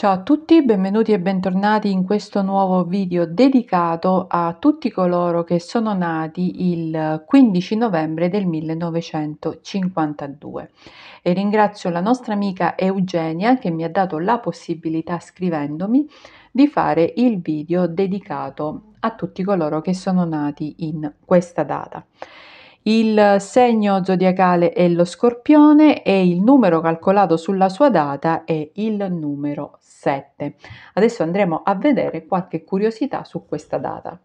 Ciao a tutti, benvenuti e bentornati in questo nuovo video dedicato a tutti coloro che sono nati il 15 novembre del 1952. E ringrazio la nostra amica Eugenia che mi ha dato la possibilità, scrivendomi, di fare il video dedicato a tutti coloro che sono nati in questa data. Il segno zodiacale è lo scorpione e il numero calcolato sulla sua data è il numero 7. Adesso andremo a vedere qualche curiosità su questa data.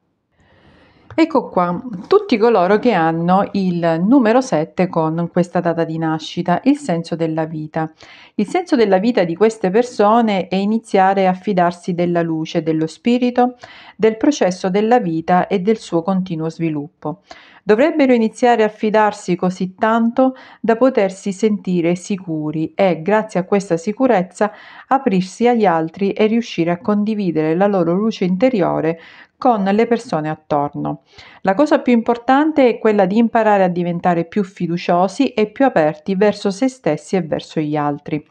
Ecco qua tutti coloro che hanno il numero 7 con questa data di nascita, il senso della vita. Il senso della vita di queste persone è iniziare a fidarsi della luce, dello spirito, del processo della vita e del suo continuo sviluppo dovrebbero iniziare a fidarsi così tanto da potersi sentire sicuri e, grazie a questa sicurezza, aprirsi agli altri e riuscire a condividere la loro luce interiore con le persone attorno. La cosa più importante è quella di imparare a diventare più fiduciosi e più aperti verso se stessi e verso gli altri.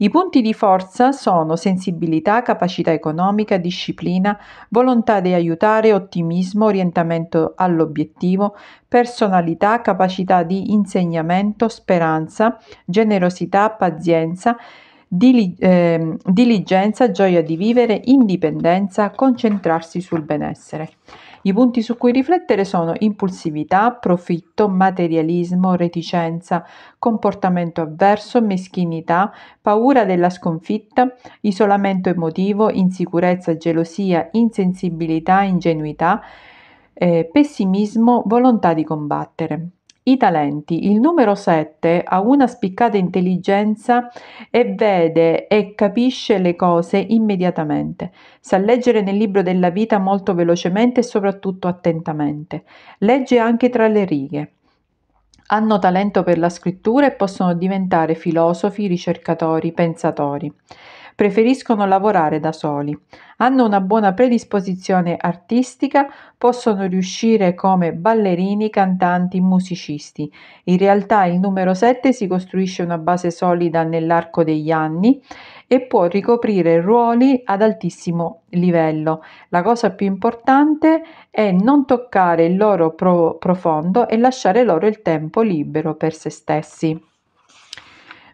I punti di forza sono sensibilità, capacità economica, disciplina, volontà di aiutare, ottimismo, orientamento all'obiettivo, personalità, capacità di insegnamento, speranza, generosità, pazienza, dili- eh, diligenza, gioia di vivere, indipendenza, concentrarsi sul benessere. I punti su cui riflettere sono impulsività, profitto, materialismo, reticenza, comportamento avverso, meschinità, paura della sconfitta, isolamento emotivo, insicurezza, gelosia, insensibilità, ingenuità, eh, pessimismo, volontà di combattere i talenti. Il numero 7 ha una spiccata intelligenza e vede e capisce le cose immediatamente. Sa leggere nel libro della vita molto velocemente e soprattutto attentamente. Legge anche tra le righe. Hanno talento per la scrittura e possono diventare filosofi, ricercatori, pensatori preferiscono lavorare da soli. Hanno una buona predisposizione artistica, possono riuscire come ballerini, cantanti, musicisti. In realtà il numero 7 si costruisce una base solida nell'arco degli anni e può ricoprire ruoli ad altissimo livello. La cosa più importante è non toccare il loro pro- profondo e lasciare loro il tempo libero per se stessi.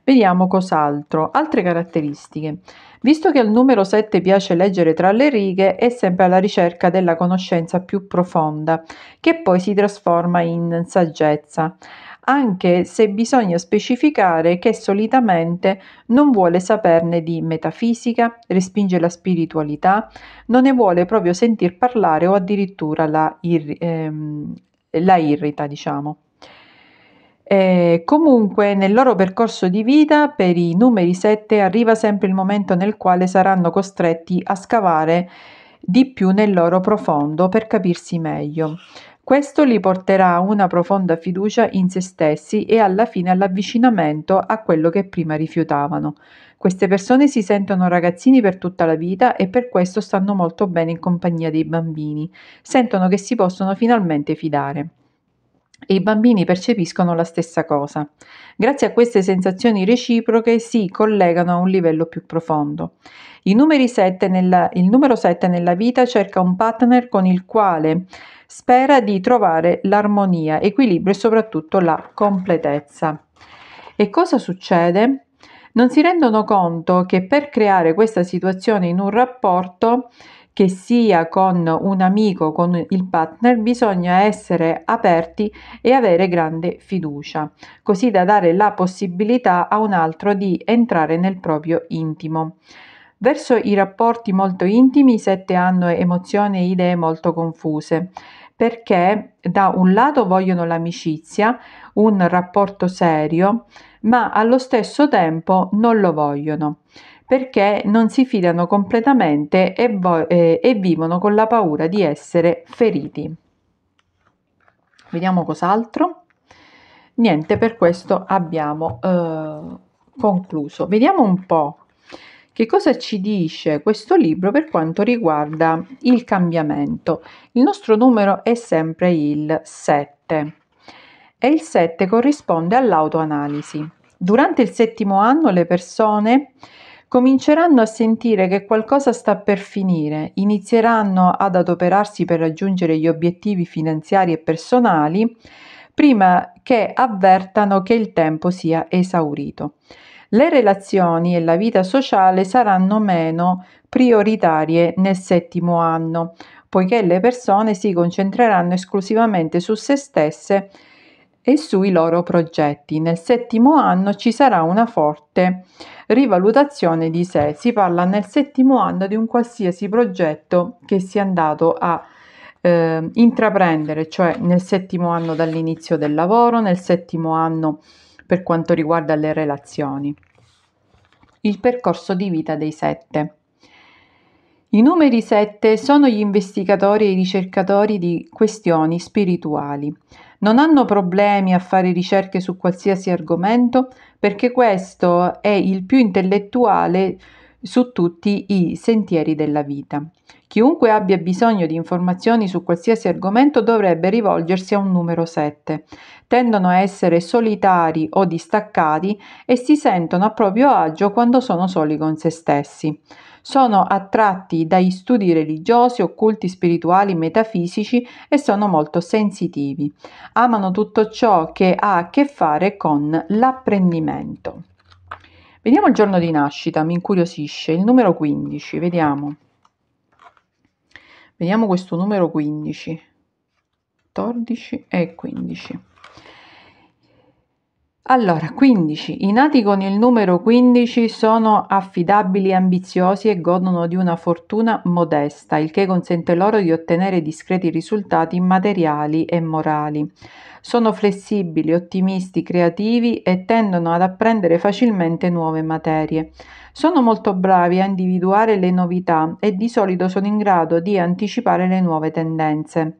Vediamo cos'altro. Altre caratteristiche. Visto che al numero 7 piace leggere tra le righe, è sempre alla ricerca della conoscenza più profonda, che poi si trasforma in saggezza, anche se bisogna specificare che solitamente non vuole saperne di metafisica, respinge la spiritualità, non ne vuole proprio sentir parlare o addirittura la, ir- ehm, la irrita, diciamo. E eh, comunque nel loro percorso di vita per i numeri 7 arriva sempre il momento nel quale saranno costretti a scavare di più nel loro profondo per capirsi meglio. Questo li porterà a una profonda fiducia in se stessi e alla fine all'avvicinamento a quello che prima rifiutavano. Queste persone si sentono ragazzini per tutta la vita e per questo stanno molto bene in compagnia dei bambini. Sentono che si possono finalmente fidare e i bambini percepiscono la stessa cosa. Grazie a queste sensazioni reciproche si collegano a un livello più profondo. Nella, il numero 7 nella vita cerca un partner con il quale spera di trovare l'armonia, equilibrio e soprattutto la completezza. E cosa succede? Non si rendono conto che per creare questa situazione in un rapporto che sia con un amico, con il partner, bisogna essere aperti e avere grande fiducia, così da dare la possibilità a un altro di entrare nel proprio intimo. Verso i rapporti molto intimi, i sette hanno emozioni e idee molto confuse perché da un lato vogliono l'amicizia, un rapporto serio, ma allo stesso tempo non lo vogliono perché non si fidano completamente e, vo- eh, e vivono con la paura di essere feriti. Vediamo cos'altro. Niente, per questo abbiamo eh, concluso. Vediamo un po' che cosa ci dice questo libro per quanto riguarda il cambiamento? Il nostro numero è sempre il 7 e il 7 corrisponde all'autoanalisi. Durante il settimo anno le persone cominceranno a sentire che qualcosa sta per finire, inizieranno ad adoperarsi per raggiungere gli obiettivi finanziari e personali prima che avvertano che il tempo sia esaurito. Le relazioni e la vita sociale saranno meno prioritarie nel settimo anno, poiché le persone si concentreranno esclusivamente su se stesse e sui loro progetti. Nel settimo anno ci sarà una forte rivalutazione di sé. Si parla nel settimo anno di un qualsiasi progetto che sia andato a eh, intraprendere, cioè nel settimo anno dall'inizio del lavoro, nel settimo anno per quanto riguarda le relazioni. Il percorso di vita dei sette. I numeri 7 sono gli investigatori e i ricercatori di questioni spirituali. Non hanno problemi a fare ricerche su qualsiasi argomento perché questo è il più intellettuale su tutti i sentieri della vita. Chiunque abbia bisogno di informazioni su qualsiasi argomento dovrebbe rivolgersi a un numero 7. Tendono a essere solitari o distaccati e si sentono a proprio agio quando sono soli con se stessi sono attratti dagli studi religiosi, occulti, spirituali, metafisici e sono molto sensitivi. Amano tutto ciò che ha a che fare con l'apprendimento. Vediamo il giorno di nascita, mi incuriosisce, il numero 15, vediamo. Vediamo questo numero 15, 14 e 15. Allora, 15. I nati con il numero 15 sono affidabili, ambiziosi e godono di una fortuna modesta, il che consente loro di ottenere discreti risultati materiali e morali. Sono flessibili, ottimisti, creativi e tendono ad apprendere facilmente nuove materie. Sono molto bravi a individuare le novità e di solito sono in grado di anticipare le nuove tendenze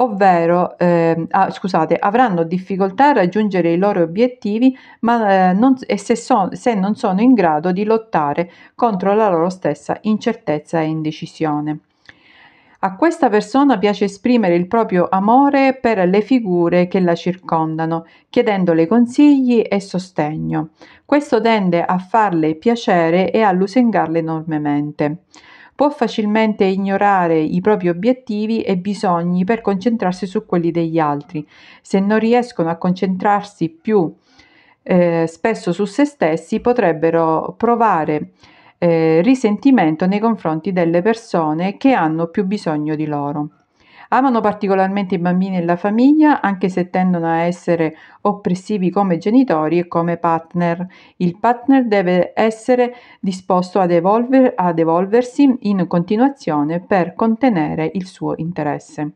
ovvero eh, ah, scusate, avranno difficoltà a raggiungere i loro obiettivi ma, eh, non, e se, son, se non sono in grado di lottare contro la loro stessa incertezza e indecisione. A questa persona piace esprimere il proprio amore per le figure che la circondano, chiedendole consigli e sostegno. Questo tende a farle piacere e a lusingarle enormemente può facilmente ignorare i propri obiettivi e bisogni per concentrarsi su quelli degli altri. Se non riescono a concentrarsi più eh, spesso su se stessi, potrebbero provare eh, risentimento nei confronti delle persone che hanno più bisogno di loro. Amano particolarmente i bambini e la famiglia, anche se tendono a essere oppressivi come genitori e come partner. Il partner deve essere disposto ad, evolver- ad evolversi in continuazione per contenere il suo interesse.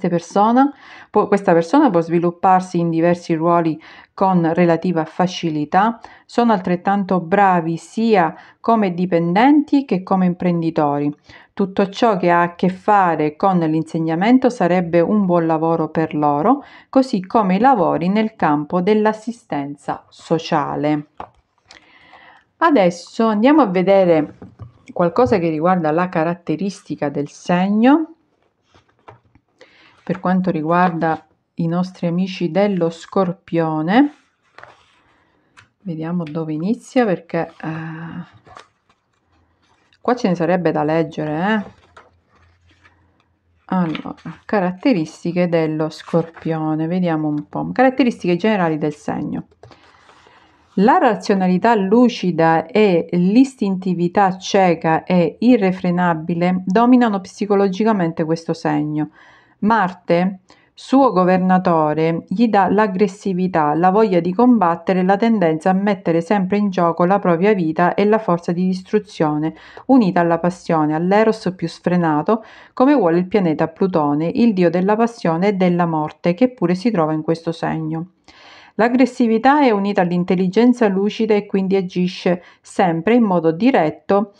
Persona, può, questa persona può svilupparsi in diversi ruoli con relativa facilità, sono altrettanto bravi sia come dipendenti che come imprenditori. Tutto ciò che ha a che fare con l'insegnamento sarebbe un buon lavoro per loro, così come i lavori nel campo dell'assistenza sociale. Adesso andiamo a vedere qualcosa che riguarda la caratteristica del segno per quanto riguarda i nostri amici dello scorpione. Vediamo dove inizia perché eh, Qua ce ne sarebbe da leggere, eh? Allora, caratteristiche dello scorpione, vediamo un po'. Caratteristiche generali del segno. La razionalità lucida e l'istintività cieca e irrefrenabile dominano psicologicamente questo segno. Marte suo governatore gli dà l'aggressività, la voglia di combattere, la tendenza a mettere sempre in gioco la propria vita e la forza di distruzione, unita alla passione, all'eros più sfrenato, come vuole il pianeta Plutone, il dio della passione e della morte, che pure si trova in questo segno. L'aggressività è unita all'intelligenza lucida e quindi agisce sempre in modo diretto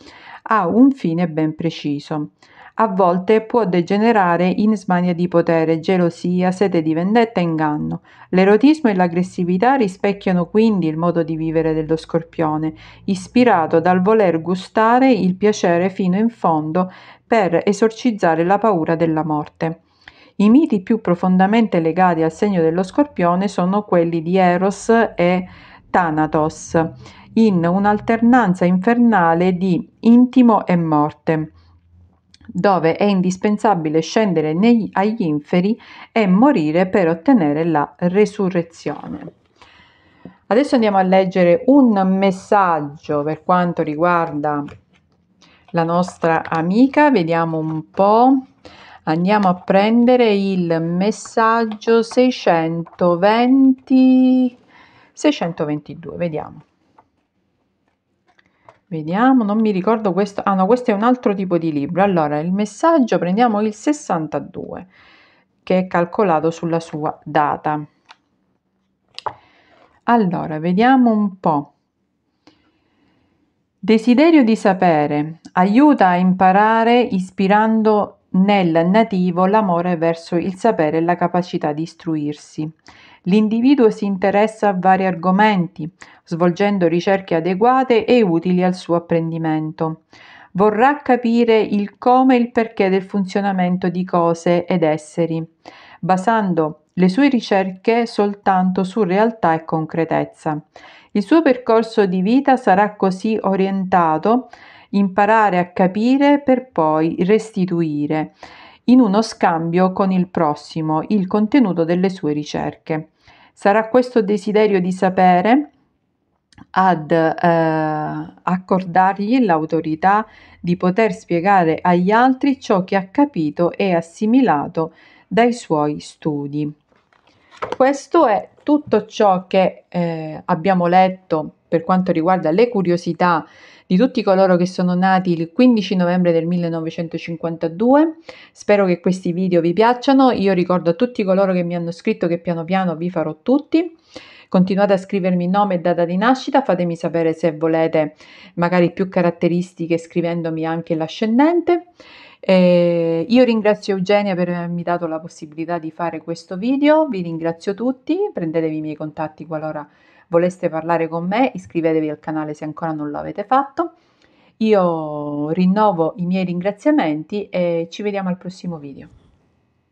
a un fine ben preciso a volte può degenerare in smania di potere, gelosia, sete di vendetta e inganno. L'erotismo e l'aggressività rispecchiano quindi il modo di vivere dello scorpione, ispirato dal voler gustare il piacere fino in fondo per esorcizzare la paura della morte. I miti più profondamente legati al segno dello scorpione sono quelli di Eros e Thanatos, in un'alternanza infernale di intimo e morte dove è indispensabile scendere negli, agli inferi e morire per ottenere la resurrezione. Adesso andiamo a leggere un messaggio per quanto riguarda la nostra amica, vediamo un po'. Andiamo a prendere il messaggio 620 622, vediamo. Vediamo, non mi ricordo questo. Ah no, questo è un altro tipo di libro. Allora, il messaggio prendiamo il 62 che è calcolato sulla sua data. Allora, vediamo un po'. Desiderio di sapere aiuta a imparare ispirando nel nativo l'amore verso il sapere e la capacità di istruirsi. L'individuo si interessa a vari argomenti, svolgendo ricerche adeguate e utili al suo apprendimento. Vorrà capire il come e il perché del funzionamento di cose ed esseri, basando le sue ricerche soltanto su realtà e concretezza. Il suo percorso di vita sarà così orientato imparare a capire per poi restituire in uno scambio con il prossimo il contenuto delle sue ricerche. Sarà questo desiderio di sapere ad eh, accordargli l'autorità di poter spiegare agli altri ciò che ha capito e assimilato dai suoi studi. Questo è tutto ciò che eh, abbiamo letto per quanto riguarda le curiosità di tutti coloro che sono nati il 15 novembre del 1952. Spero che questi video vi piacciono. Io ricordo a tutti coloro che mi hanno scritto che piano piano vi farò tutti. Continuate a scrivermi nome e data di nascita, fatemi sapere se volete magari più caratteristiche scrivendomi anche l'ascendente. Eh, io ringrazio Eugenia per avermi dato la possibilità di fare questo video, vi ringrazio tutti, prendetevi i miei contatti qualora voleste parlare con me, iscrivetevi al canale se ancora non l'avete fatto. Io rinnovo i miei ringraziamenti e ci vediamo al prossimo video.